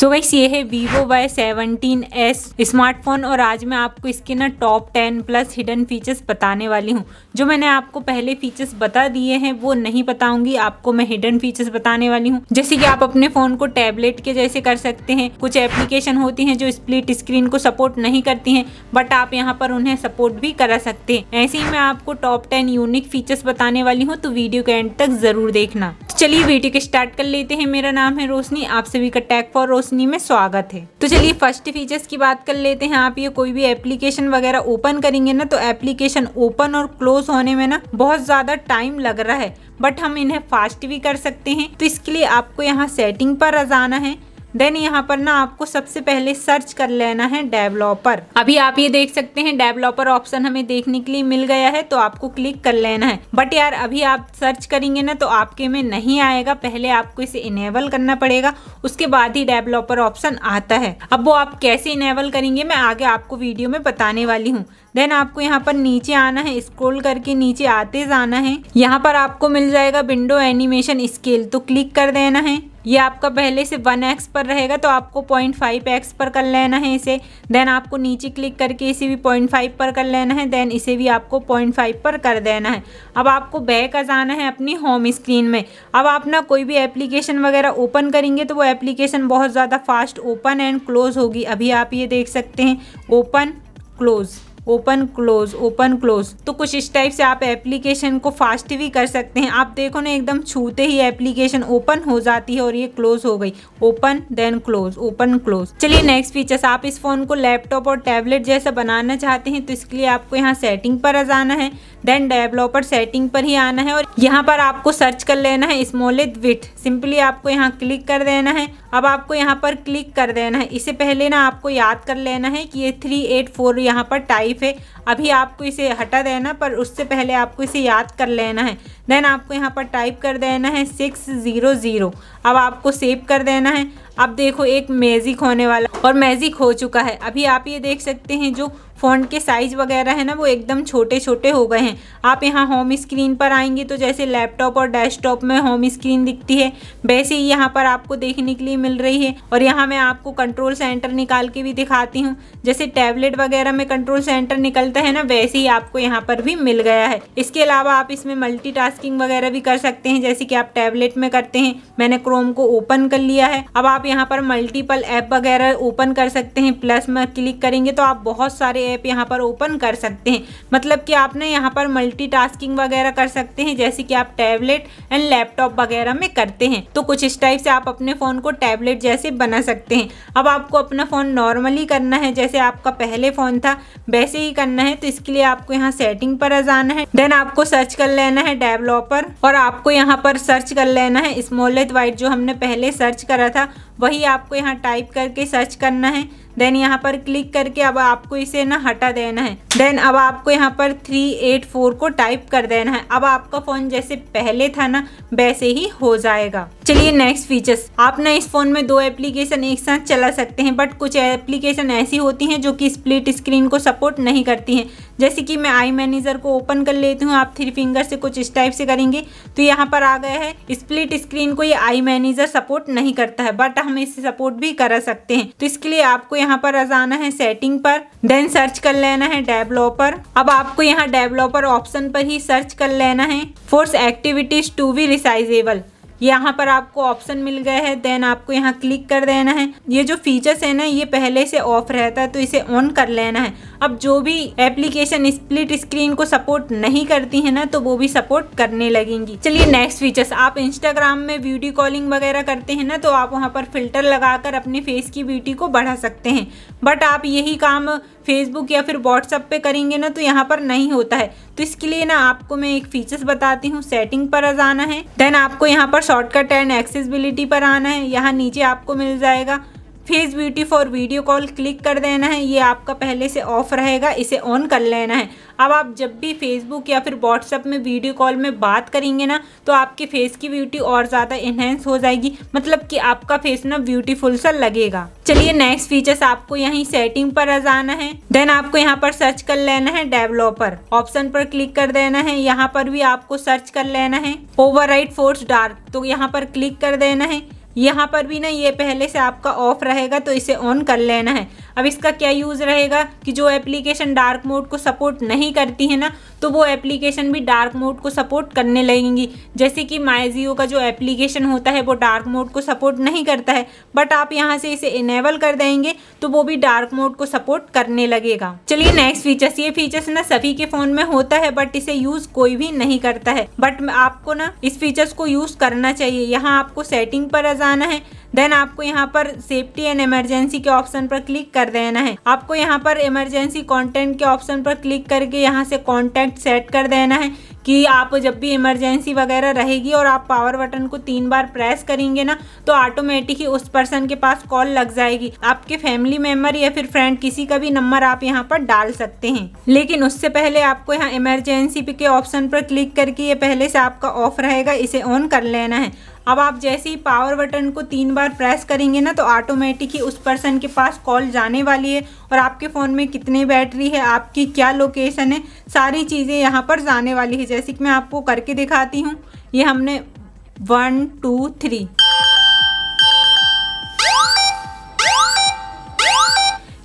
सो guys ये है Vivo Y seventeen S smartphone और आज मैं आपको इसके ना top ten plus hidden features बताने वाली हूँ जो मैंने आपको पहले फीचर्स बता दिए हैं वो नहीं बताऊंगी आपको मैं हिडन फीचर्स बताने वाली हूँ जैसे कि आप अपने फ़ोन को टैबलेट के जैसे कर सकते हैं कुछ एप्लीकेशन होती हैं जो स्प्लिट स्क्रीन को सपोर्ट नहीं करती हैं बट आप यहाँ पर उन्हें सपोर्ट भी करा सकते हैं ऐसे ही मैं आपको टॉप टेन यूनिक फीचर्स बताने वाली हूँ तो वीडियो के एंड तक ज़रूर देखना तो चलिए वीडियो के स्टार्ट कर लेते हैं मेरा नाम है रोशनी आप सभी का टैग फॉर रोशनी में स्वागत है तो चलिए फर्स्ट फीचर्स की बात कर लेते हैं आप ये कोई भी एप्लीकेशन वगैरह ओपन करेंगे ना तो एप्लीकेशन ओपन और क्लोज होने में ना बहुत ज्यादा टाइम लग रहा है बट हम इन्हें फास्ट भी कर सकते हैं तो इसके लिए आपको यहाँ सेटिंग पर जाना है देन यहाँ पर ना आपको सबसे पहले सर्च कर लेना है डेवलॉपर अभी आप ये देख सकते हैं डेवलॉपर ऑप्शन हमें देखने के लिए मिल गया है तो आपको क्लिक कर लेना है बट यार अभी आप सर्च करेंगे ना तो आपके में नहीं आएगा पहले आपको इसे इनेबल करना पड़ेगा उसके बाद ही डेवलॉपर ऑप्शन आता है अब वो आप कैसे इनेबल करेंगे मैं आगे आपको वीडियो में बताने वाली हूँ देन आपको यहाँ पर नीचे आना है स्क्रोल करके नीचे आते जाना है यहाँ पर आपको मिल जाएगा विंडो एनिमेशन स्केल तो क्लिक कर देना है ये आपका पहले से वन एक्स पर रहेगा तो आपको पॉइंट फाइव एक्स पर कर लेना है इसे देन आपको नीचे क्लिक करके इसे भी पॉइंट फाइव पर कर लेना है देन इसे भी आपको पॉइंट फाइव पर कर देना है अब आपको बैक आ जाना है अपनी होम स्क्रीन में अब आप ना कोई भी एप्लीकेशन वगैरह ओपन करेंगे तो वो एप्लीकेशन बहुत ज़्यादा फास्ट ओपन एंड क्लोज होगी अभी आप ये देख सकते हैं open close open close open close तो कुछ इस टाइप से आप एप्लीकेशन को फास्ट भी कर सकते हैं आप देखो ना एकदम छूते ही एप्लीकेशन ओपन हो जाती है और ये क्लोज हो गई open then close open close चलिए नेक्स्ट फीचर्स आप इस फोन को लैपटॉप और टैबलेट जैसा बनाना चाहते हैं तो इसके लिए आपको यहाँ सेटिंग पर आ जाना है देन डेवलपर सेटिंग पर ही आना है और यहाँ पर आपको सर्च कर लेना है स्मोलिथ विथ सिंपली आपको यहाँ क्लिक कर देना है अब आपको यहाँ पर क्लिक कर देना है इससे पहले ना आपको याद कर लेना है कि ये थ्री एट फोर यहाँ पर टाइप लाइफ है अभी आपको इसे हटा देना पर उससे पहले आपको इसे याद कर लेना है देन आपको यहाँ पर टाइप कर देना है सिक्स ज़ीरो ज़ीरो अब आपको सेव कर देना है अब देखो एक मैजिक होने वाला और मैजिक हो चुका है अभी आप ये देख सकते हैं जो फ़ॉन्ट के साइज़ वगैरह है ना वो एकदम छोटे छोटे हो गए हैं आप यहाँ होम स्क्रीन पर आएंगे तो जैसे लैपटॉप और डेस्कटॉप में होम स्क्रीन दिखती है वैसे ही यहाँ पर आपको देखने के लिए मिल रही है और यहाँ मैं आपको कंट्रोल सेंटर निकाल के भी दिखाती हूँ जैसे टैबलेट वगैरह में कंट्रोल सेंटर निकलता है ना वैसे ही आपको यहाँ पर भी मिल गया है इसके अलावा आप इसमें मल्टी वगैरह भी कर सकते हैं जैसे कि आप टैबलेट में करते हैं मैंने क्रोम को ओपन कर लिया है अब आप यहाँ पर मल्टीपल ऐप वगैरह ओपन कर सकते हैं प्लस में क्लिक करेंगे तो आप बहुत सारे ऐप यहाँ पर ओपन कर सकते हैं मतलब कि आपने यहाँ पर मल्टी वगैरह कर सकते हैं जैसे कि आप टैबलेट एंड लैपटॉप वगैरह में करते हैं तो कुछ इस टाइप से आप अपने फ़ोन को टैबलेट जैसे बना सकते हैं अब आपको अपना फ़ोन नॉर्मली करना है जैसे आपका पहले फ़ोन था वैसे ही करना है तो इसके लिए आपको यहाँ सेटिंग पर जाना है देन आपको सर्च कर लेना है डेवलॉपर और आपको यहाँ पर सर्च कर लेना है स्मोलेट वाइट जो हमने पहले सर्च करा था वही आपको यहाँ टाइप करके सर्च करना है देन यहाँ पर क्लिक करके अब आपको इसे ना हटा देना है देन अब आपको यहाँ पर थ्री एट फोर को टाइप कर देना है अब आपका फ़ोन जैसे पहले था ना वैसे ही हो जाएगा चलिए नेक्स्ट फीचर्स आप ना इस फोन में दो एप्लीकेशन एक साथ चला सकते हैं बट कुछ एप्लीकेशन ऐसी होती हैं जो कि स्प्लिट स्क्रीन को सपोर्ट नहीं करती हैं जैसे कि मैं आई मैनेजर को ओपन कर लेती हूँ आप थ्री फिंगर से कुछ इस टाइप से करेंगे तो यहाँ पर आ गया है स्प्लिट स्क्रीन को ये आई मैनेजर सपोर्ट नहीं करता है बट हम इसे सपोर्ट भी करा सकते हैं तो इसके लिए आपको यहाँ पर आ जाना है सेटिंग पर देन सर्च कर लेना है डेवलॉपर अब आपको यहाँ डेवलॉपर ऑप्शन पर ही सर्च कर लेना है force activities to be resizable यहाँ पर आपको ऑप्शन मिल गया है देन आपको यहाँ क्लिक कर देना है ये जो फीचर्स है ना ये पहले से ऑफ रहता है तो इसे ऑन कर लेना है अब जो भी एप्लीकेशन स्प्लिट स्क्रीन को सपोर्ट नहीं करती है ना तो वो भी सपोर्ट करने लगेंगी चलिए नेक्स्ट फीचर्स आप इंस्टाग्राम में ब्यूटी कॉलिंग वगैरह करते हैं ना तो आप वहाँ पर फिल्टर लगाकर अपने फेस की ब्यूटी को बढ़ा सकते हैं बट आप यही काम फेसबुक या फिर व्हाट्सअप पे करेंगे ना तो यहाँ पर नहीं होता है तो इसके लिए ना आपको मैं एक फीचर्स बताती हूँ सेटिंग पर जाना है देन आपको यहाँ पर शॉर्टकट एंड एक्सेसिबिलिटी पर आना है यहाँ नीचे आपको मिल जाएगा face beauty for video call click कर देना है ये आपका पहले से ऑफ रहेगा इसे ऑन कर लेना है अब आप जब भी फेसबुक या फिर व्हाट्सअप में वीडियो कॉल में बात करेंगे ना तो आपके फेस की ब्यूटी और ज़्यादा इन्हेंस हो जाएगी मतलब कि आपका फेस ना ब्यूटीफुल सा लगेगा चलिए नेक्स्ट फीचर्स आपको यहीं सेटिंग पर आ जाना है देन आपको यहाँ पर सर्च कर लेना है डेवलपर ऑप्शन पर क्लिक कर देना है यहाँ पर भी आपको सर्च कर लेना है ओवर फोर्स डार्क तो यहाँ पर क्लिक कर देना है यहाँ पर भी ना ये पहले से आपका ऑफ रहेगा तो इसे ऑन कर लेना है अब इसका क्या यूज़ रहेगा कि जो एप्लीकेशन डार्क मोड को सपोर्ट नहीं करती है ना तो वो एप्लीकेशन भी डार्क मोड को सपोर्ट करने लगेंगी जैसे कि माइजियो का जो एप्लीकेशन होता है वो डार्क मोड को सपोर्ट नहीं करता है बट आप यहाँ से इसे इनेबल कर देंगे तो वो भी डार्क मोड को सपोर्ट करने लगेगा चलिए नेक्स्ट फीचर्स ये फीचर्स ना सभी के फ़ोन में होता है बट इसे यूज़ कोई भी नहीं करता है बट आपको ना इस फीचर्स को यूज़ करना चाहिए यहाँ आपको सेटिंग पर आना है देन आपको यहाँ पर सेफ्टी एंड इमरजेंसी के ऑप्शन पर क्लिक कर देना है आपको यहाँ पर इमरजेंसी कंटेंट के ऑप्शन पर क्लिक करके यहाँ से कॉन्टैक्ट सेट कर देना है कि आप जब भी इमरजेंसी वगैरह रहेगी और आप पावर बटन को तीन बार प्रेस करेंगे ना तो ऑटोमेटिक ही उस पर्सन के पास कॉल लग जाएगी आपके फैमिली मेम्बर या फिर फ्रेंड किसी का भी नंबर आप यहाँ पर डाल सकते हैं लेकिन उससे पहले आपको यहाँ इमरजेंसी के ऑप्शन पर क्लिक करके ये पहले से आपका ऑफ रहेगा इसे ऑन कर लेना है अब आप जैसे ही पावर बटन को तीन बार प्रेस करेंगे ना तो ऑटोमेटिक ही उस पर्सन के पास कॉल जाने वाली है और आपके फ़ोन में कितनी बैटरी है आपकी क्या लोकेशन है सारी चीज़ें यहाँ पर जाने वाली है जैसे कि मैं आपको करके दिखाती हूँ ये हमने वन टू थ्री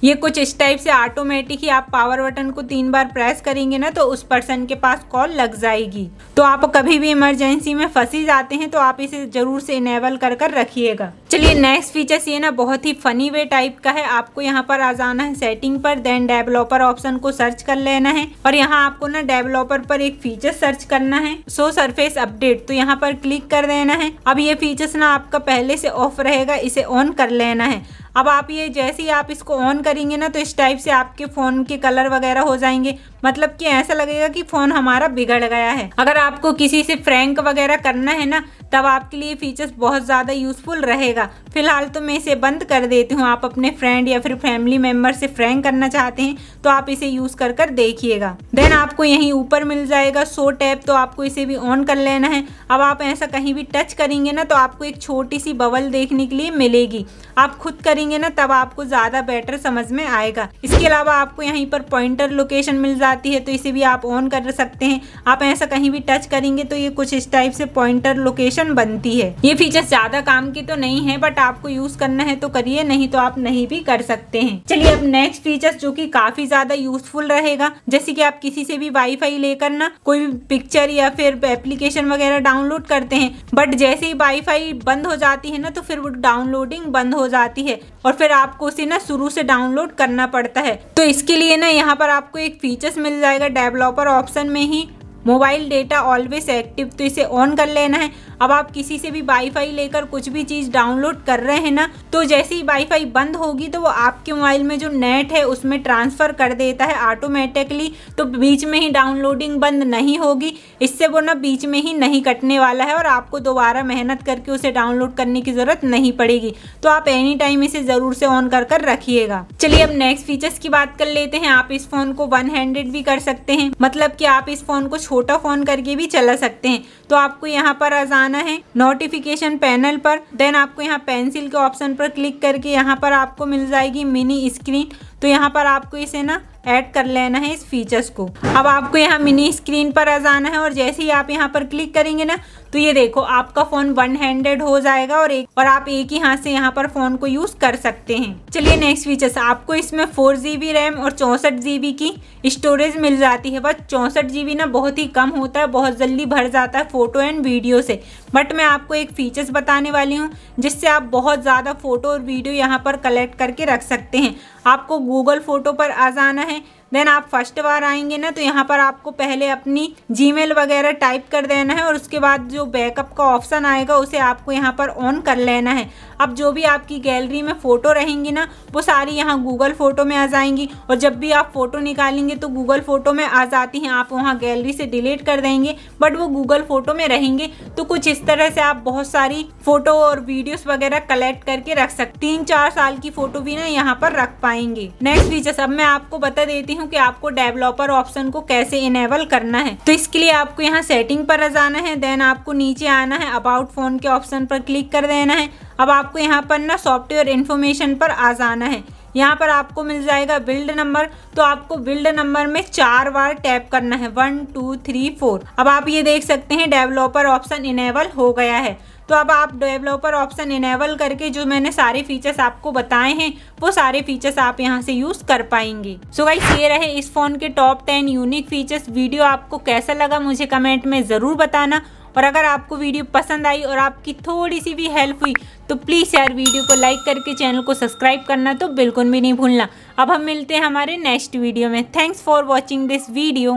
ये कुछ इस टाइप से ऑटोमेटिक ही आप पावर बटन को तीन बार प्रेस करेंगे ना तो उस पर्सन के पास कॉल लग जाएगी तो आप कभी भी इमरजेंसी में फंसी जाते हैं तो आप इसे जरूर से इनेबल कर कर रखिएगा चलिए नेक्स्ट फीचर्स ये ना बहुत ही फनी वे टाइप का है आपको यहाँ पर आ जाना है सेटिंग पर देन डेवलॉपर ऑप्शन को सर्च कर लेना है और यहाँ आपको ना डेवलॉपर पर एक फीचर सर्च करना है सो सरफेस अपडेट तो यहाँ पर क्लिक कर देना है अब ये फीचर्स ना आपका पहले से ऑफ रहेगा इसे ऑन कर लेना है अब आप ये जैसे ही आप इसको ऑन करेंगे ना तो इस टाइप से आपके फ़ोन के कलर वगैरह हो जाएंगे मतलब कि ऐसा लगेगा कि फ़ोन हमारा बिगड़ गया है अगर आपको किसी से फ्रैंक वगैरह करना है ना तब आपके लिए फीचर्स बहुत ज़्यादा यूज़फुल रहेगा फिलहाल तो मैं इसे बंद कर देती हूँ आप अपने फ्रेंड या फिर फैमिली मेम्बर से फ्रेंक करना चाहते हैं तो आप इसे यूज़ कर कर देखिएगा देन आपको यहीं ऊपर मिल जाएगा सो टैप तो आपको इसे भी ऑन कर लेना है अब आप ऐसा कहीं भी टच करेंगे ना तो आपको एक छोटी सी बबल देखने के लिए मिलेगी आप खुद करेंगे ना तब आपको ज़्यादा बेटर समझ में आएगा इसके अलावा आपको यहीं पर पॉइंटर लोकेशन मिल जाती है तो इसे भी आप ऑन कर सकते हैं आप ऐसा कहीं भी टच करेंगे तो ये कुछ इस टाइप से पॉइंटर लोकेशन सोल्यूशन बनती है ये फीचर्स ज्यादा काम की तो नहीं है बट आपको यूज करना है तो करिए नहीं तो आप नहीं भी कर सकते हैं चलिए अब नेक्स्ट फीचर जो की काफी ज्यादा यूजफुल रहेगा जैसे की आप किसी से भी वाईफाई लेकर ना कोई भी पिक्चर या फिर एप्लीकेशन वगैरह डाउनलोड करते हैं बट जैसे ही वाईफाई बंद हो जाती है ना तो फिर वो डाउनलोडिंग बंद हो जाती है और फिर आपको उसे ना शुरू से डाउनलोड करना पड़ता है तो इसके लिए ना यहाँ पर आपको एक फीचर्स मिल जाएगा डेवलपर ऑप्शन में ही मोबाइल डेटा ऑलवेज एक्टिव तो इसे ऑन कर लेना है अब आप किसी से भी वाईफाई लेकर कुछ भी चीज़ डाउनलोड कर रहे हैं ना तो जैसे ही वाईफाई बंद होगी तो वो आपके मोबाइल में जो नेट है उसमें ट्रांसफ़र कर देता है ऑटोमेटिकली तो बीच में ही डाउनलोडिंग बंद नहीं होगी इससे वो ना बीच में ही नहीं कटने वाला है और आपको दोबारा मेहनत करके उसे डाउनलोड करने की ज़रूरत नहीं पड़ेगी तो आप एनी टाइम इसे ज़रूर से ऑन कर कर रखिएगा चलिए अब नेक्स्ट फीचर्स की बात कर लेते हैं आप इस फ़ोन को वन हैंड्रेड भी कर सकते हैं मतलब कि आप इस फ़ोन को छोटा फ़ोन करके भी चला सकते हैं तो आपको यहाँ पर आसान जाना है नोटिफिकेशन पैनल पर देन आपको यहाँ पेंसिल के ऑप्शन पर क्लिक करके यहाँ पर आपको मिल जाएगी मिनी स्क्रीन तो यहाँ पर आपको इसे ना ऐड कर लेना है इस फीचर्स को अब आपको यहाँ मिनी स्क्रीन पर आ जाना है और जैसे ही आप यहाँ पर क्लिक करेंगे ना तो ये देखो आपका फोन वन हैंडेड हो जाएगा और एक और आप एक ही हाथ से यहाँ पर फोन को यूज कर सकते हैं चलिए नेक्स्ट फीचर्स आपको इसमें फोर जीबी रैम और चौंसठ जीबी की स्टोरेज मिल जाती है बस चौंसठ जीबी ना बहुत ही कम होता है बहुत जल्दी भर जाता है फोटो एंड वीडियो से बट मैं आपको एक फीचर्स बताने वाली हूँ जिससे आप बहुत ज़्यादा फोटो और वीडियो यहाँ पर कलेक्ट करके रख सकते हैं आपको गूगल फोटो पर आ जाना है देन आप फर्स्ट बार आएंगे ना तो यहाँ पर आपको पहले अपनी जीमेल वगैरह टाइप कर देना है और उसके बाद जो बैकअप का ऑप्शन आएगा उसे आपको यहाँ पर ऑन कर लेना है अब जो भी आपकी गैलरी में फ़ोटो रहेंगी ना वो सारी यहाँ गूगल फ़ोटो में आ जाएंगी और जब भी आप फ़ोटो निकालेंगे तो गूगल फ़ोटो में आ जाती हैं आप वहाँ गैलरी से डिलीट कर देंगे बट वो गूगल फ़ोटो में रहेंगे तो कुछ इस तरह से आप बहुत सारी फ़ोटो और वीडियोस वगैरह कलेक्ट करके रख सकते तीन चार साल की फ़ोटो भी ना यहाँ पर रख पाएंगे नेक्स्ट फीचर्स अब मैं आपको बता देती हूँ कि आपको डेवलपर ऑप्शन को कैसे इनेबल करना है तो इसके लिए आपको यहाँ सेटिंग पर जाना है देन आपको नीचे आना है अबाउट फ़ोन के ऑप्शन पर क्लिक कर देना है अब आपको यहाँ पर ना सॉफ्टवेयर इन्फॉर्मेशन पर आ जाना है यहाँ पर आपको मिल जाएगा बिल्ड नंबर तो आपको बिल्ड नंबर में चार बार टैप करना है वन टू थ्री फोर अब आप ये देख सकते हैं डेवलपर ऑप्शन इनेबल हो गया है तो अब आप डेवलपर ऑप्शन इनेबल करके जो मैंने सारे फीचर्स आपको बताए हैं वो सारे फीचर्स आप यहाँ से यूज़ कर पाएंगे सो भाई ये रहे इस फ़ोन के top ten unique features video आपको कैसा लगा मुझे कमेंट में ज़रूर बताना और अगर आपको वीडियो पसंद आई और आपकी थोड़ी सी भी हेल्प हुई तो प्लीज़ यार वीडियो को लाइक करके चैनल को सब्सक्राइब करना तो बिल्कुल भी नहीं भूलना अब हम मिलते हैं हमारे नेक्स्ट वीडियो में thanks for watching this video